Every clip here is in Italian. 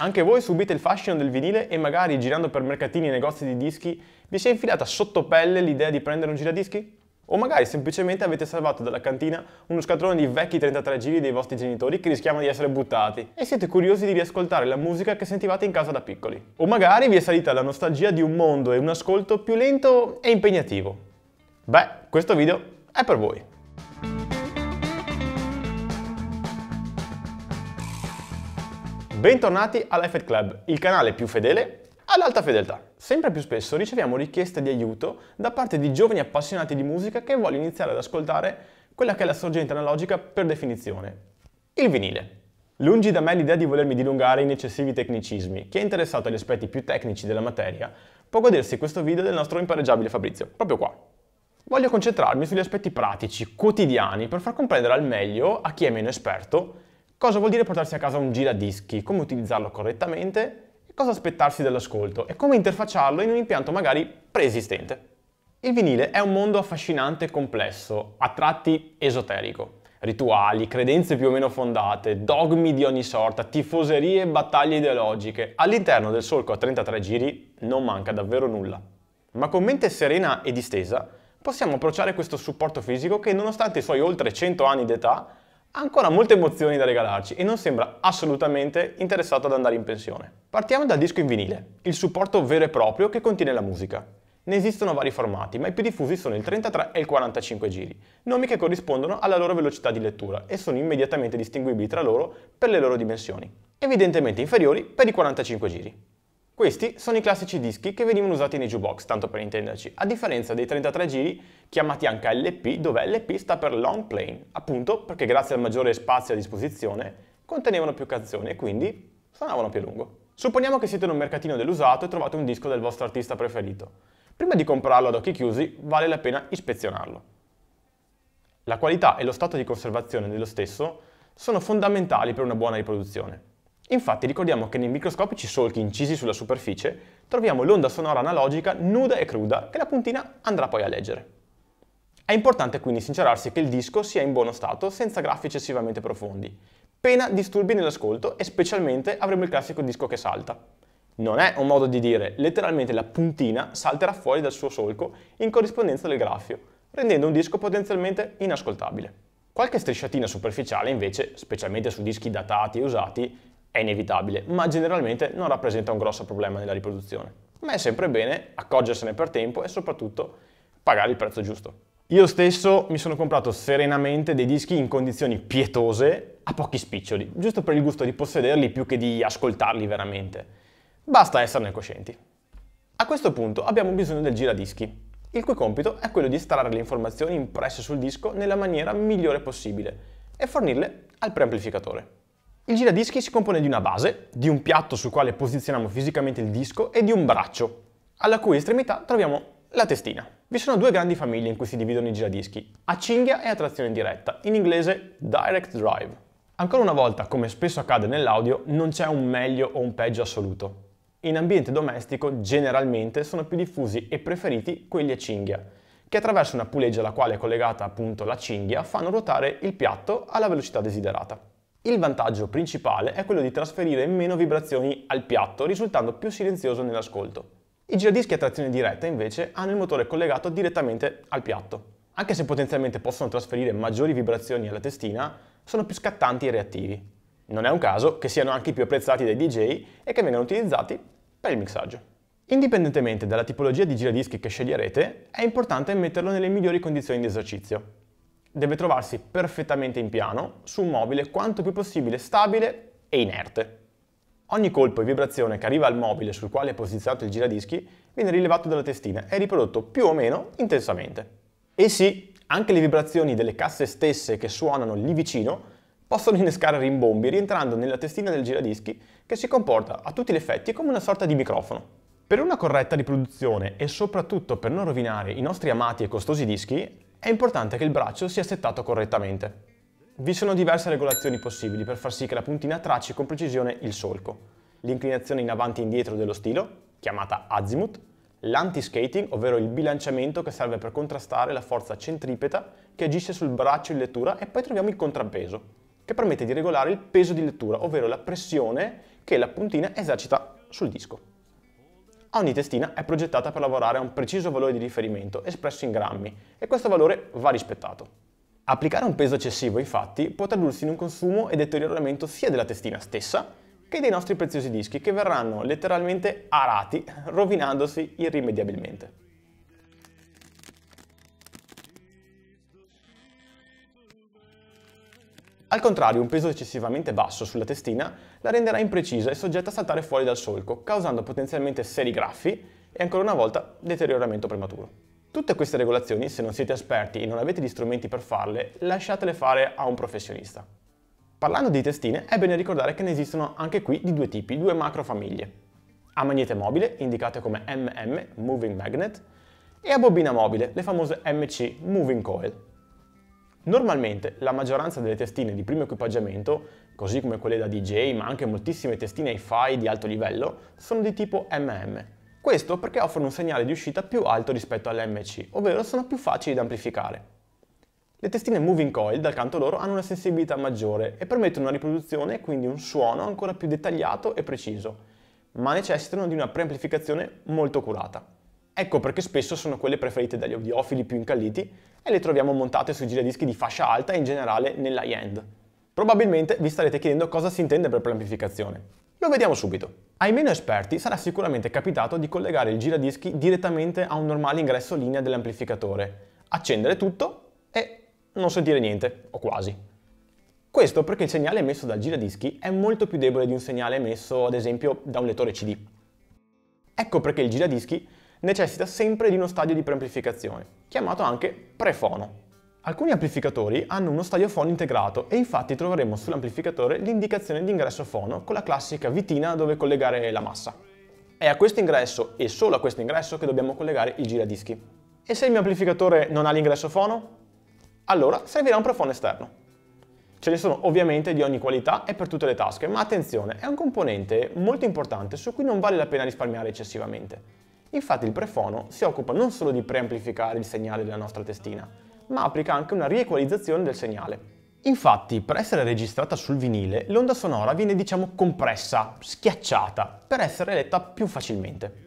Anche voi subite il fascino del vinile e magari girando per mercatini e negozi di dischi vi si è infilata sotto pelle l'idea di prendere un giradischi? O magari semplicemente avete salvato dalla cantina uno scatolone di vecchi 33 giri dei vostri genitori che rischiavano di essere buttati e siete curiosi di riascoltare la musica che sentivate in casa da piccoli. O magari vi è salita la nostalgia di un mondo e un ascolto più lento e impegnativo. Beh, questo video è per voi. Bentornati all'Effet Club, il canale più fedele all'alta fedeltà. Sempre più spesso riceviamo richieste di aiuto da parte di giovani appassionati di musica che vogliono iniziare ad ascoltare quella che è la sorgente analogica per definizione, il vinile. Lungi da me l'idea di volermi dilungare in eccessivi tecnicismi, chi è interessato agli aspetti più tecnici della materia può godersi questo video del nostro impareggiabile Fabrizio, proprio qua. Voglio concentrarmi sugli aspetti pratici, quotidiani, per far comprendere al meglio a chi è meno esperto cosa vuol dire portarsi a casa un giradischi, come utilizzarlo correttamente e cosa aspettarsi dall'ascolto e come interfacciarlo in un impianto magari preesistente. Il vinile è un mondo affascinante e complesso, a tratti esoterico. Rituali, credenze più o meno fondate, dogmi di ogni sorta, tifoserie e battaglie ideologiche. All'interno del solco a 33 giri non manca davvero nulla. Ma con mente serena e distesa possiamo approcciare questo supporto fisico che, nonostante i suoi oltre 100 anni d'età, ha ancora molte emozioni da regalarci e non sembra assolutamente interessato ad andare in pensione. Partiamo dal disco in vinile, il supporto vero e proprio che contiene la musica. Ne esistono vari formati, ma i più diffusi sono il 33 e il 45 giri, nomi che corrispondono alla loro velocità di lettura e sono immediatamente distinguibili tra loro per le loro dimensioni, evidentemente inferiori per i 45 giri. Questi sono i classici dischi che venivano usati nei jukebox, tanto per intenderci, a differenza dei 33 giri chiamati anche LP, dove LP sta per long playing, appunto perché grazie al maggiore spazio a disposizione contenevano più canzoni e quindi suonavano più a lungo. Supponiamo che siete in un mercatino dell'usato e trovate un disco del vostro artista preferito. Prima di comprarlo ad occhi chiusi, vale la pena ispezionarlo. La qualità e lo stato di conservazione dello stesso sono fondamentali per una buona riproduzione. Infatti ricordiamo che nei microscopici solchi incisi sulla superficie troviamo l'onda sonora analogica nuda e cruda che la puntina andrà poi a leggere. È importante quindi sincerarsi che il disco sia in buono stato senza graffi eccessivamente profondi, pena disturbi nell'ascolto e specialmente avremo il classico disco che salta. Non è un modo di dire, letteralmente la puntina salterà fuori dal suo solco in corrispondenza del graffio, rendendo un disco potenzialmente inascoltabile. Qualche strisciatina superficiale invece, specialmente su dischi datati e usati, è inevitabile, ma generalmente non rappresenta un grosso problema nella riproduzione. Ma è sempre bene accorgersene per tempo e soprattutto pagare il prezzo giusto. Io stesso mi sono comprato serenamente dei dischi in condizioni pietose a pochi spiccioli, giusto per il gusto di possederli più che di ascoltarli veramente. Basta esserne coscienti. A questo punto abbiamo bisogno del giradischi, il cui compito è quello di estrarre le informazioni impresse sul disco nella maniera migliore possibile e fornirle al preamplificatore. Il giradischi si compone di una base, di un piatto sul quale posizioniamo fisicamente il disco e di un braccio, alla cui estremità troviamo la testina. Vi sono due grandi famiglie in cui si dividono i giradischi, a cinghia e a trazione diretta, in inglese direct drive. Ancora una volta, come spesso accade nell'audio, non c'è un meglio o un peggio assoluto. In ambiente domestico generalmente sono più diffusi e preferiti quelli a cinghia, che attraverso una puleggia alla quale è collegata appunto la cinghia fanno ruotare il piatto alla velocità desiderata. Il vantaggio principale è quello di trasferire meno vibrazioni al piatto, risultando più silenzioso nell'ascolto. I giradischi a trazione diretta invece hanno il motore collegato direttamente al piatto. Anche se potenzialmente possono trasferire maggiori vibrazioni alla testina, sono più scattanti e reattivi. Non è un caso che siano anche i più apprezzati dai DJ e che vengano utilizzati per il mixaggio. Indipendentemente dalla tipologia di giradischi che sceglierete, è importante metterlo nelle migliori condizioni di esercizio deve trovarsi perfettamente in piano su un mobile quanto più possibile stabile e inerte. Ogni colpo e vibrazione che arriva al mobile sul quale è posizionato il giradischi viene rilevato dalla testina e riprodotto più o meno intensamente. E sì, anche le vibrazioni delle casse stesse che suonano lì vicino possono innescare rimbombi rientrando nella testina del giradischi che si comporta a tutti gli effetti come una sorta di microfono. Per una corretta riproduzione e soprattutto per non rovinare i nostri amati e costosi dischi, è importante che il braccio sia settato correttamente. Vi sono diverse regolazioni possibili per far sì che la puntina tracci con precisione il solco. L'inclinazione in avanti e indietro dello stilo, chiamata azimuth, l'anti-skating, ovvero il bilanciamento che serve per contrastare la forza centripeta che agisce sul braccio in lettura e poi troviamo il contrappeso, che permette di regolare il peso di lettura, ovvero la pressione che la puntina esercita sul disco ogni testina è progettata per lavorare a un preciso valore di riferimento espresso in grammi e questo valore va rispettato. Applicare un peso eccessivo, infatti, può tradursi in un consumo e deterioramento sia della testina stessa che dei nostri preziosi dischi che verranno letteralmente arati, rovinandosi irrimediabilmente. Al contrario, un peso eccessivamente basso sulla testina la renderà imprecisa e soggetta a saltare fuori dal solco, causando potenzialmente seri graffi e ancora una volta deterioramento prematuro. Tutte queste regolazioni, se non siete esperti e non avete gli strumenti per farle, lasciatele fare a un professionista. Parlando di testine, è bene ricordare che ne esistono anche qui di due tipi, due macrofamiglie. A magnete mobile, indicate come MM, Moving Magnet, e a bobina mobile, le famose MC, Moving Coil. Normalmente la maggioranza delle testine di primo equipaggiamento, così come quelle da DJ, ma anche moltissime testine hi-fi di alto livello, sono di tipo MM. Questo perché offrono un segnale di uscita più alto rispetto all'MC, ovvero sono più facili da amplificare. Le testine Moving Coil, dal canto loro, hanno una sensibilità maggiore e permettono una riproduzione e quindi un suono ancora più dettagliato e preciso, ma necessitano di una preamplificazione molto curata. Ecco perché spesso sono quelle preferite dagli audiofili più incalliti e le troviamo montate sui giradischi di fascia alta e in generale nell'high end. Probabilmente vi starete chiedendo cosa si intende per preamplificazione. Lo vediamo subito. Ai meno esperti sarà sicuramente capitato di collegare il giradischi direttamente a un normale ingresso linea dell'amplificatore, accendere tutto e non sentire niente, o quasi. Questo perché il segnale emesso dal giradischi è molto più debole di un segnale emesso ad esempio da un lettore CD. Ecco perché il giradischi necessita sempre di uno stadio di preamplificazione, chiamato anche prefono. Alcuni amplificatori hanno uno stadio fono integrato e infatti troveremo sull'amplificatore l'indicazione di ingresso fono con la classica vitina dove collegare la massa. È a questo ingresso e solo a questo ingresso che dobbiamo collegare il giradischi. E se il mio amplificatore non ha l'ingresso fono? Allora servirà un prefono esterno. Ce ne sono ovviamente di ogni qualità e per tutte le tasche, ma attenzione, è un componente molto importante su cui non vale la pena risparmiare eccessivamente. Infatti il prefono si occupa non solo di preamplificare il segnale della nostra testina, ma applica anche una riequalizzazione del segnale. Infatti, per essere registrata sul vinile, l'onda sonora viene diciamo compressa, schiacciata, per essere letta più facilmente.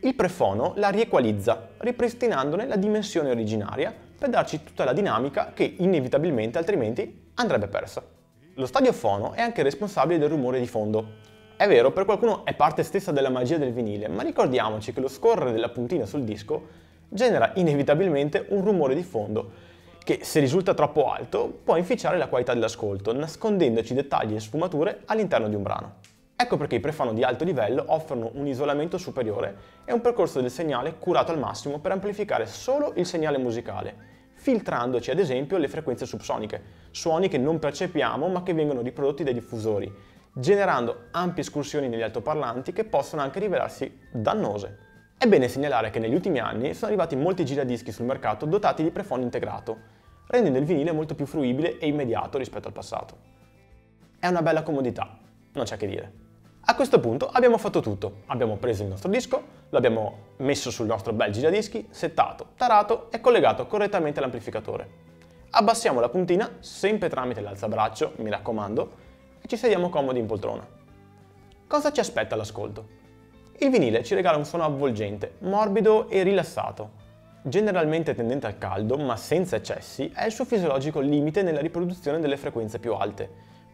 Il prefono la riequalizza, ripristinandone la dimensione originaria per darci tutta la dinamica che inevitabilmente altrimenti andrebbe persa. Lo stadiofono è anche responsabile del rumore di fondo, è vero, per qualcuno è parte stessa della magia del vinile, ma ricordiamoci che lo scorrere della puntina sul disco genera inevitabilmente un rumore di fondo che, se risulta troppo alto, può inficiare la qualità dell'ascolto, nascondendoci dettagli e sfumature all'interno di un brano. Ecco perché i prefano di alto livello offrono un isolamento superiore e un percorso del segnale curato al massimo per amplificare solo il segnale musicale, filtrandoci ad esempio le frequenze subsoniche, suoni che non percepiamo ma che vengono riprodotti dai diffusori, generando ampie escursioni negli altoparlanti che possono anche rivelarsi dannose. È bene segnalare che negli ultimi anni sono arrivati molti giradischi sul mercato dotati di prefondo integrato, rendendo il vinile molto più fruibile e immediato rispetto al passato. È una bella comodità, non c'è che dire. A questo punto abbiamo fatto tutto, abbiamo preso il nostro disco, l'abbiamo messo sul nostro bel giradischi, settato, tarato e collegato correttamente all'amplificatore. Abbassiamo la puntina, sempre tramite l'alzabraccio, mi raccomando, e ci sediamo comodi in poltrona. Cosa ci aspetta l'ascolto? Il vinile ci regala un suono avvolgente, morbido e rilassato. Generalmente tendente al caldo, ma senza eccessi, è il suo fisiologico limite nella riproduzione delle frequenze più alte.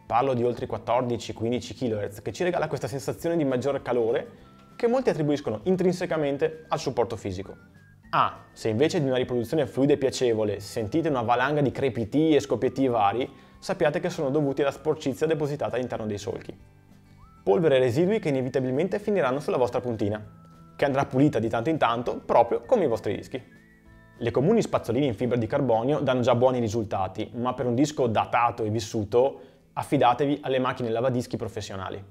Parlo di oltre 14-15 kHz, che ci regala questa sensazione di maggior calore che molti attribuiscono intrinsecamente al supporto fisico. Ah, se invece di una riproduzione fluida e piacevole sentite una valanga di crepiti e scoppietti vari, sappiate che sono dovuti alla sporcizia depositata all'interno dei solchi. Polvere e residui che inevitabilmente finiranno sulla vostra puntina, che andrà pulita di tanto in tanto proprio come i vostri dischi. Le comuni spazzoline in fibra di carbonio danno già buoni risultati, ma per un disco datato e vissuto affidatevi alle macchine lavadischi professionali.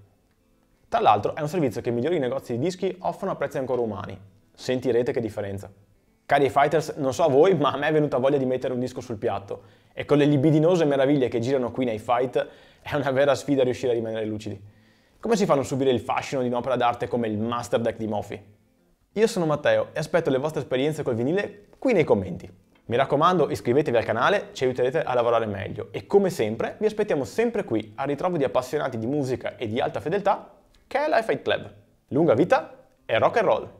Tra l'altro è un servizio che i migliori negozi di dischi offrono a prezzi ancora umani. Sentirete che differenza. Cari fighters, non so a voi, ma a me è venuta voglia di mettere un disco sul piatto. E con le libidinose meraviglie che girano qui nei fight, è una vera sfida riuscire a rimanere lucidi. Come si fa a non subire il fascino di un'opera d'arte come il Master Deck di Mofi? Io sono Matteo e aspetto le vostre esperienze col vinile qui nei commenti. Mi raccomando, iscrivetevi al canale, ci aiuterete a lavorare meglio e come sempre vi aspettiamo sempre qui al ritrovo di appassionati di musica e di alta fedeltà che è Life Club. Lunga vita e rock and roll!